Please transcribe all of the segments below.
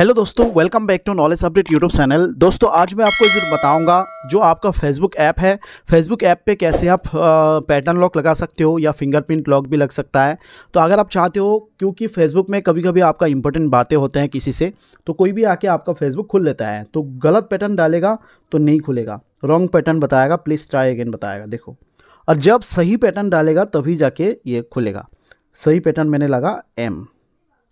hello दोस्तों welcome back to knowledge update YouTube channel दोस्तों आज मैं आपको जरूर बताऊंगा जो आपका फेसबुक ऐप है फेसबुक ऐप पे कैसे आप पैटर्न लॉक लगा सकते हो या फिंगरप्रिंट लॉक भी लग सकता है तो अगर आप चाहते हो क्योंकि फेसबुक में कभी कभी आपका इंपॉर्टेंट बातें होते हैं किसी से तो कोई भी आके आपका फेसबुक खुल लेता है तो गलत पैटर्न डालेगा तो नहीं खुलेगा रॉन्ग पैटर्न बताएगा प्लीज़ ट्राई अगेन बताएगा देखो और जब सही पैटर्न डालेगा तभी जाके ये खुलेगा सही पैटर्न मैंने लगा एम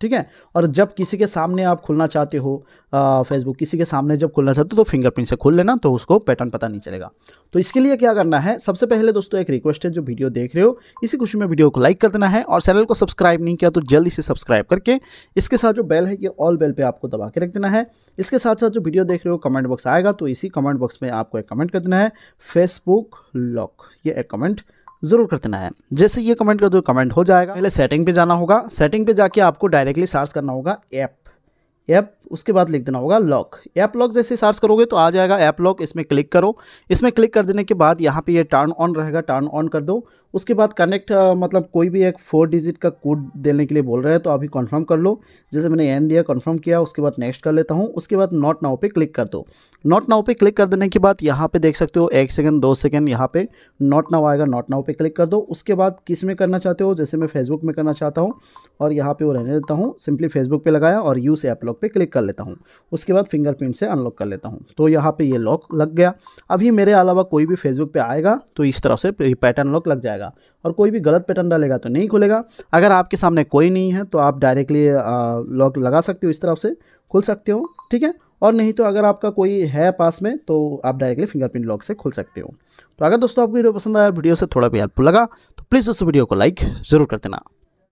ठीक है और जब किसी के सामने आप खुलना चाहते हो फेसबुक किसी के सामने जब खुलना चाहते हो तो फिंगरप्रिंट से खोल लेना तो उसको पैटर्न पता नहीं चलेगा तो इसके लिए क्या करना है सबसे पहले दोस्तों एक रिक्वेस्ट है जो वीडियो देख रहे हो इसी खुशी में वीडियो को लाइक कर देना है और चैनल को सब्सक्राइब नहीं किया तो जल्दी से सब्सक्राइब करके इसके साथ जो बेल है ये ऑल बेल पर आपको दबा के रख देना है इसके साथ साथ जो वीडियो देख रहे हो कमेंट बॉक्स आएगा तो इसी कमेंट बॉक्स में आपको एक कमेंट कर देना है फेसबुक लॉक ये एक कमेंट जरूर कर देना है जैसे ये कमेंट कर दो कमेंट हो जाएगा पहले सेटिंग पे जाना होगा सेटिंग पे जाके आपको डायरेक्टली सर्च करना होगा ऐप ऐप उसके बाद लिख देना होगा लॉक ऐप लॉक जैसे सर्च करोगे तो आ जाएगा ऐप लॉक इसमें क्लिक करो इसमें क्लिक कर देने के बाद यहाँ पे ये टर्न ऑन रहेगा टर्न ऑन कर दो उसके बाद कनेक्ट मतलब कोई भी एक फोर डिजिट का कोड देने के लिए बोल रहे हैं तो अभी कंफर्म कर लो जैसे मैंने एन दिया कंफर्म किया उसके बाद नेक्स्ट कर लेता हूँ उसके बाद नॉट नाउ पे क्लिक कर दो नॉट नाउ पे क्लिक कर देने के बाद यहाँ पे देख सकते हो एक सेकंड दो सेकंड यहाँ पे नॉट नाउ आएगा नॉट नाउ पे क्लिक कर दो उसके बाद किस में करना चाहते हो जैसे मैं फेसबुक में करना चाहता हूँ और यहाँ पर वो रहने देता हूँ सिंपली फेसबुक पर लगाया और यूज़ ऐप लॉक पे क्लिक कर लेता हूँ उसके बाद फिंगरप्रिंट से अनलॉक कर लेता हूँ तो यहाँ पे ये लॉक लग गया अभी मेरे अलावा कोई भी फेसबुक पे आएगा तो इस तरह से पैटर्न लॉक लग जाएगा और कोई भी गलत पैटर्न डालेगा तो नहीं खुलेगा अगर आपके सामने कोई नहीं है तो आप डायरेक्टली लॉक लगा सकते हो इस तरफ से खुल सकते हो ठीक है और नहीं तो अगर आपका कोई है पास में तो आप डायरेक्टली फिंगरप्रिंट लॉक से खुल सकते हो तो अगर दोस्तों आपको वीडियो पसंद आया वीडियो से थोड़ा भी हेल्पफुल लगा तो प्लीज़ उस वीडियो को लाइक ज़रूर कर देना